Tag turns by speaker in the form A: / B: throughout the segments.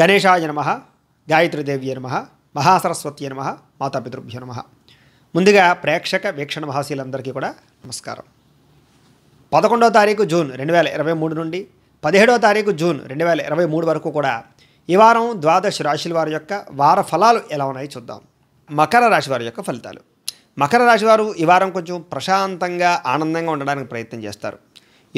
A: గణేశాయ నమ గాయత్రీదేవ్య నమ మహాసరస్వతి నమ మాతాపితృభ్య నమ ముందుగా ప్రేక్షక వీక్షణ మహాశీలందరికీ కూడా నమస్కారం పదకొండవ తారీఖు జూన్ రెండు వేల ఇరవై మూడు నుండి పదిహేడవ తారీఖు జూన్ రెండు వేల ఇరవై మూడు వరకు కూడా ఈ వారం ద్వాదశ రాశుల వారి యొక్క వార ఫలాలు ఎలా ఉన్నాయో చూద్దాం మకర రాశి వారి యొక్క ఫలితాలు మకర రాశివారు ఈ వారం కొంచెం ప్రశాంతంగా ఆనందంగా ఉండడానికి ప్రయత్నం చేస్తారు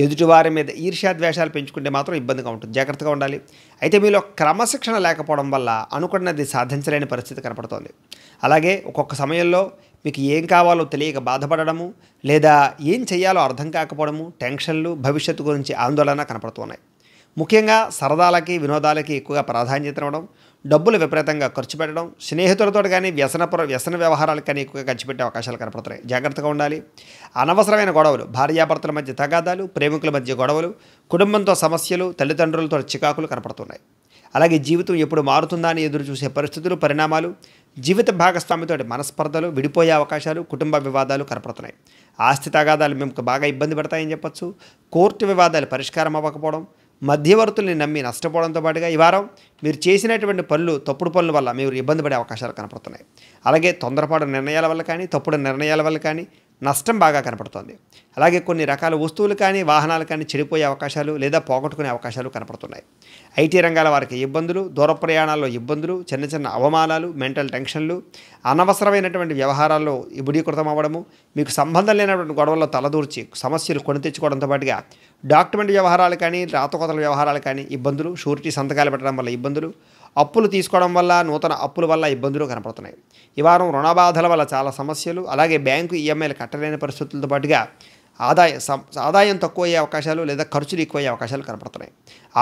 A: ఎదుటివారి మీద ఈర్ష్యాద్వేషాలు పెంచుకుంటే మాత్రం ఇబ్బందిగా ఉంటుంది జాగ్రత్తగా ఉండాలి అయితే మీలో క్రమశిక్షణ లేకపోవడం వల్ల అనుకున్నది సాధించలేని పరిస్థితి కనపడుతోంది అలాగే ఒక్కొక్క సమయంలో మీకు ఏం కావాలో తెలియక బాధపడడము లేదా ఏం చేయాలో అర్థం కాకపోవడము టెన్షన్లు భవిష్యత్తు గురించి ఆందోళన కనపడుతున్నాయి ముఖ్యంగా సరదాలకి వినోదాలకి ఎక్కువగా ప్రాధాన్యత ఇవ్వడం డబ్బులు విపరీతంగా ఖర్చు పెట్టడం స్నేహితులతో కానీ వ్యసన వ్యసన వ్యవహారాలకు కానీ ఎక్కువగా ఖర్చు పెట్టే అవకాశాలు కనపడుతున్నాయి జాగ్రత్తగా ఉండాలి అనవసరమైన గొడవలు భార్యాభర్తల మధ్య తగాదాలు ప్రేమికుల మధ్య గొడవలు కుటుంబంతో సమస్యలు తల్లిదండ్రులతో చికాకులు కనపడుతున్నాయి అలాగే జీవితం ఎప్పుడు మారుతుందా అని ఎదురు చూసే పరిస్థితులు పరిణామాలు జీవిత భాగస్వామితో మనస్పర్ధలు విడిపోయే అవకాశాలు కుటుంబ వివాదాలు కనపడుతున్నాయి ఆస్తి తగాదాలు మేము బాగా ఇబ్బంది పడతాయని చెప్పచ్చు కోర్టు వివాదాలు పరిష్కారం అవ్వకపోవడం మధ్యవర్తుల్ని నమ్మి నష్టపోవడంతో పాటుగా ఈ వారం మీరు చేసినటువంటి పనులు తప్పుడు పనుల వల్ల మీరు ఇబ్బంది పడే అవకాశాలు కనపడుతున్నాయి అలాగే తొందరపాటు నిర్ణయాల వల్ల కానీ తప్పుడు నిర్ణయాల వల్ల కానీ నష్టం బాగా కనపడుతోంది అలాగే కొన్ని రకాల వస్తువులు కానీ వాహనాలు కానీ చెడిపోయే అవకాశాలు లేదా పోగొట్టుకునే అవకాశాలు కనపడుతున్నాయి ఐటీ రంగాల వారికి ఇబ్బందులు దూర ప్రయాణాల్లో ఇబ్బందులు చిన్న చిన్న అవమానాలు మెంటల్ టెన్షన్లు అనవసరమైనటువంటి వ్యవహారాల్లో ఇబుడీకృతం అవ్వడము మీకు సంబంధం లేనటువంటి గొడవల్లో తలదూర్చి సమస్యలు కొని తెచ్చుకోవడంతో పాటుగా డాక్యుమెంట్ వ్యవహారాలు కానీ రాతకోతల వ్యవహారాలు కానీ ఇబ్బందులు షూరిటీ సంతకాలు పెట్టడం వల్ల ఇబ్బందులు అప్పులు తీసుకోవడం వల్ల నూతన అప్పుల వల్ల ఇబ్బందులు కనపడుతున్నాయి ఈ వారం రుణబాధల వల్ల చాలా సమస్యలు అలాగే బ్యాంకు ఈఎంఐలు కట్టలేని పరిస్థితులతో పాటుగా ఆదాయ ఆదాయం తక్కువ అయ్యే అవకాశాలు లేదా ఖర్చులు ఎక్కువ అయ్యే అవకాశాలు కనపడుతున్నాయి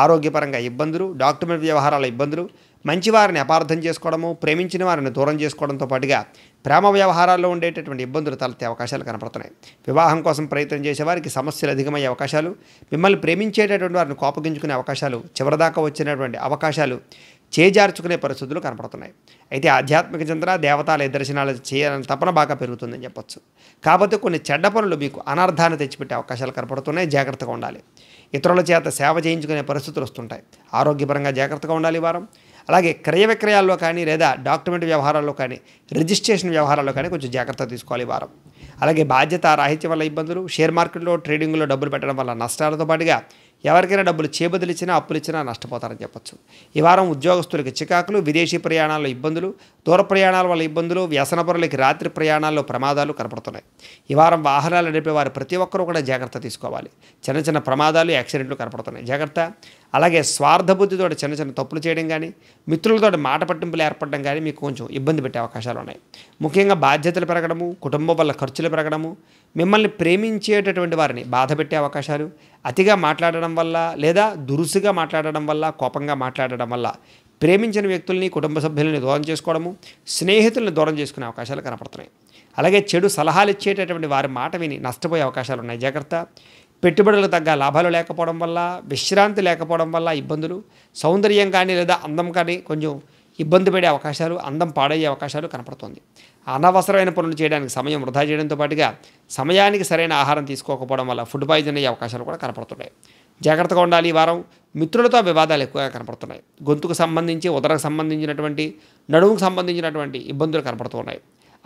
A: ఆరోగ్యపరంగా ఇబ్బందులు డాక్యుమెంట్ వ్యవహారాల ఇబ్బందులు మంచివారిని అపార్థం చేసుకోవడము ప్రేమించిన వారిని దూరం చేసుకోవడంతో పాటుగా ప్రేమ వ్యవహారాల్లో ఉండేటటువంటి ఇబ్బందులు తలెత్తే అవకాశాలు కనపడుతున్నాయి వివాహం కోసం ప్రయత్నం చేసేవారికి సమస్యలు అధికమయ్యే అవకాశాలు మిమ్మల్ని ప్రేమించేటటువంటి వారిని కోపగించుకునే అవకాశాలు చివరిదాకా వచ్చినటువంటి అవకాశాలు చేజార్చుకునే పరిస్థితులు కనపడుతున్నాయి అయితే ఆధ్యాత్మిక చింతన దేవతాలయ దర్శనాలు చేయాలని తపన బాగా పెరుగుతుందని చెప్పొచ్చు కాకపోతే కొన్ని చెడ్డ పనులు మీకు అనర్థాన్ని తెచ్చిపెట్టే అవకాశాలు కనపడుతున్నాయి జాగ్రత్తగా ఉండాలి ఇతరుల చేత సేవ చేయించుకునే పరిస్థితులు వస్తుంటాయి ఆరోగ్యపరంగా జాగ్రత్తగా ఉండాలి వారం అలాగే క్రయ విక్రయాల్లో కానీ లేదా డాక్యుమెంట్ వ్యవహారాల్లో కానీ రిజిస్ట్రేషన్ వ్యవహారాల్లో కానీ కొంచెం జాగ్రత్త తీసుకోవాలి వారం అలాగే బాధ్యత రాహిత్యం వల్ల ఇబ్బందులు షేర్ మార్కెట్లో ట్రేడింగ్లో డబ్బులు పెట్టడం వల్ల నష్టాలతో పాటుగా ఎవరికైనా డబ్బులు చేబదులిచ్చినా అప్పులిచ్చినా నష్టపోతారని చెప్పొచ్చు ఈ వారం ఉద్యోగస్తులకి చికాకులు విదేశీ ప్రయాణాల్లో ఇబ్బందులు దూర ప్రయాణాల వల్ల ఇబ్బందులు వ్యసనపరులకి రాత్రి ప్రయాణాల్లో ప్రమాదాలు కనపడుతున్నాయి ఈ వారం వాహనాలు నడిపే వారు ప్రతి ఒక్కరూ కూడా జాగ్రత్త తీసుకోవాలి చిన్న చిన్న ప్రమాదాలు యాక్సిడెంట్లు కనపడుతున్నాయి జాగ్రత్త అలాగే స్వార్థబుద్ధితో చిన్న చిన్న తప్పులు చేయడం కానీ మిత్రులతో మాట పట్టింపులు ఏర్పడడం కానీ మీకు కొంచెం ఇబ్బంది పెట్టే అవకాశాలు ఉన్నాయి ముఖ్యంగా బాధ్యతలు పెరగడము కుటుంబం వల్ల ఖర్చులు పెరగడము మిమ్మల్ని ప్రేమించేటటువంటి వారిని బాధ పెట్టే అవకాశాలు అతిగా మాట్లాడడం వల్ల లేదా దురుసుగా మాట్లాడడం వల్ల కోపంగా మాట్లాడడం వల్ల ప్రేమించిన వ్యక్తుల్ని కుటుంబ సభ్యులని దూరం చేసుకోవడము స్నేహితులను దూరం చేసుకునే అవకాశాలు కనపడుతున్నాయి అలాగే చెడు సలహాలు ఇచ్చేటటువంటి వారి మాట విని నష్టపోయే అవకాశాలు ఉన్నాయి జాగ్రత్త పెట్టుబడులకు తగ్గ లాభాలు లేకపోవడం వల్ల విశ్రాంతి లేకపోవడం వల్ల ఇబ్బందులు సౌందర్యం కానీ లేదా అందం కానీ కొంచెం ఇబ్బంది పడే అవకాశాలు అందం పాడయ్యే అవకాశాలు కనపడుతుంది అనవసరమైన పనులు చేయడానికి సమయం వృధా చేయడంతో పాటుగా సమయానికి సరైన ఆహారం తీసుకోకపోవడం వల్ల ఫుడ్ పాయిజన్ అయ్యే అవకాశాలు కూడా కనపడుతున్నాయి జాగ్రత్తగా ఉండాలి ఈ వారం మిత్రులతో వివాదాలు ఎక్కువగా కనపడుతున్నాయి గొంతుకు సంబంధించి ఉదరకు సంబంధించినటువంటి నడుముకు సంబంధించినటువంటి ఇబ్బందులు కనపడుతున్నాయి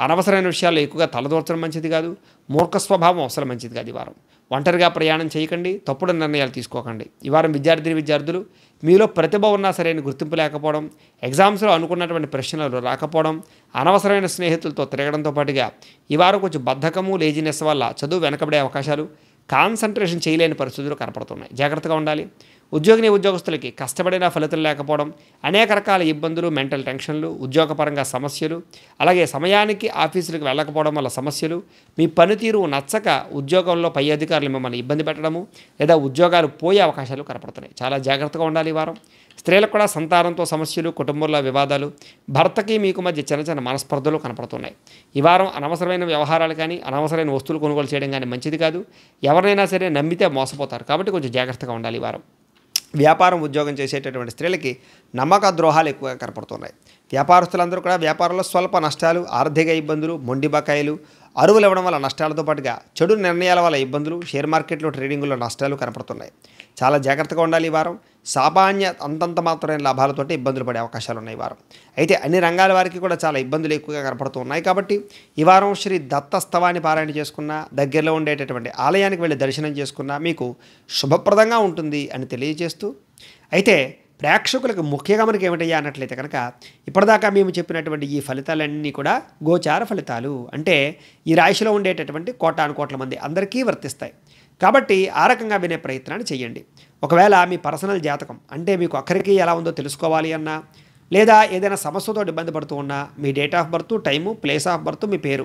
A: అనవసరమైన విషయాల్లో ఎక్కువగా తలదూర్చడం మంచిది కాదు మూర్ఖ స్వభావం అవసరం మంచిది కాదు ఈ వారం ఒంటరిగా ప్రయాణం చేయకండి తప్పుడు నిర్ణయాలు తీసుకోకండి ఈ వారం విద్యార్థిని విద్యార్థులు మీలో ప్రతిభ ఉన్నా సరైన గుర్తింపు లేకపోవడం ఎగ్జామ్స్లో అనుకున్నటువంటి ప్రశ్నలు రాకపోవడం అనవసరమైన స్నేహితులతో తిరగడంతో పాటుగా ఈ వారం కొంచెం బద్ధకము లేజినెస్ వల్ల చదువు వెనకబడే అవకాశాలు కాన్సన్ట్రేషన్ చేయలేని పరిస్థితులు కనపడుతున్నాయి జాగ్రత్తగా ఉండాలి ఉద్యోగిని ఉద్యోగస్తులకి కష్టపడిన ఫలితం లేకపోవడం అనేక రకాల ఇబ్బందులు మెంటల్ టెన్షన్లు ఉద్యోగపరంగా సమస్యలు అలాగే సమయానికి ఆఫీసులకు వెళ్ళకపోవడం వల్ల సమస్యలు మీ పనితీరు నచ్చక ఉద్యోగంలో పై అధికారులు మిమ్మల్ని ఇబ్బంది పెట్టడము లేదా ఉద్యోగాలు పోయే అవకాశాలు కనపడుతున్నాయి చాలా జాగ్రత్తగా ఉండాలి ఈ వారం స్త్రీలకు కూడా సంతానంతో సమస్యలు కుటుంబంలో వివాదాలు భర్తకి మీకు మధ్య చిన్న చిన్న మనస్పర్ధలు కనపడుతున్నాయి ఈ వారం అనవసరమైన వ్యవహారాలు కానీ అనవసరమైన వస్తువులు కొనుగోలు చేయడం కానీ మంచిది కాదు ఎవరినైనా సరే నమ్మితే మోసపోతారు కాబట్టి కొంచెం జాగ్రత్తగా ఉండాలి ఈ వారం వ్యాపారం ఉద్యోగం చేసేటటువంటి స్త్రీలకి నమ్మక ద్రోహాలు ఎక్కువగా కనపడుతున్నాయి వ్యాపారస్తులందరూ కూడా వ్యాపారంలో స్వల్ప నష్టాలు ఆర్థిక ఇబ్బందులు మొండి బకాయిలు అరువులు ఇవ్వడం వల్ల నష్టాలతో పాటుగా చెడు నిర్ణయాల వల్ల ఇబ్బందులు షేర్ మార్కెట్లో ట్రేడింగ్లో నష్టాలు కనపడుతున్నాయి చాలా జాగ్రత్తగా ఉండాలి ఈ వారం సామాన్య అంతంత మాత్రమైన లాభాలతో ఇబ్బందులు పడే అవకాశాలు ఉన్నాయి వారం అయితే అన్ని రంగాల వారికి కూడా చాలా ఇబ్బందులు ఎక్కువగా కనపడుతూ ఉన్నాయి కాబట్టి ఈ వారం శ్రీ దత్తస్తవాన్ని పారాయణ చేసుకున్న దగ్గరలో ఉండేటటువంటి ఆలయానికి వెళ్ళి దర్శనం చేసుకున్న మీకు శుభప్రదంగా ఉంటుంది అని తెలియజేస్తూ అయితే ప్రేక్షకులకు ముఖ్యంగా మనకి ఏమిటయ్యా అన్నట్లయితే కనుక ఇప్పటిదాకా మేము చెప్పినటువంటి ఈ ఫలితాలన్నీ కూడా గోచార ఫలితాలు అంటే ఈ రాశిలో ఉండేటటువంటి కోటాను కోట్ల మంది అందరికీ వర్తిస్తాయి కాబట్టి ఆ రకంగా వినే ప్రయత్నాన్ని చేయండి ఒకవేళ మీ పర్సనల్ జాతకం అంటే మీకు అక్కడికి ఎలా ఉందో తెలుసుకోవాలి అన్నా లేదా ఏదైనా సమస్యతో ఇబ్బంది పడుతూ ఉన్నా మీ date of birth time place of birth మీ పేరు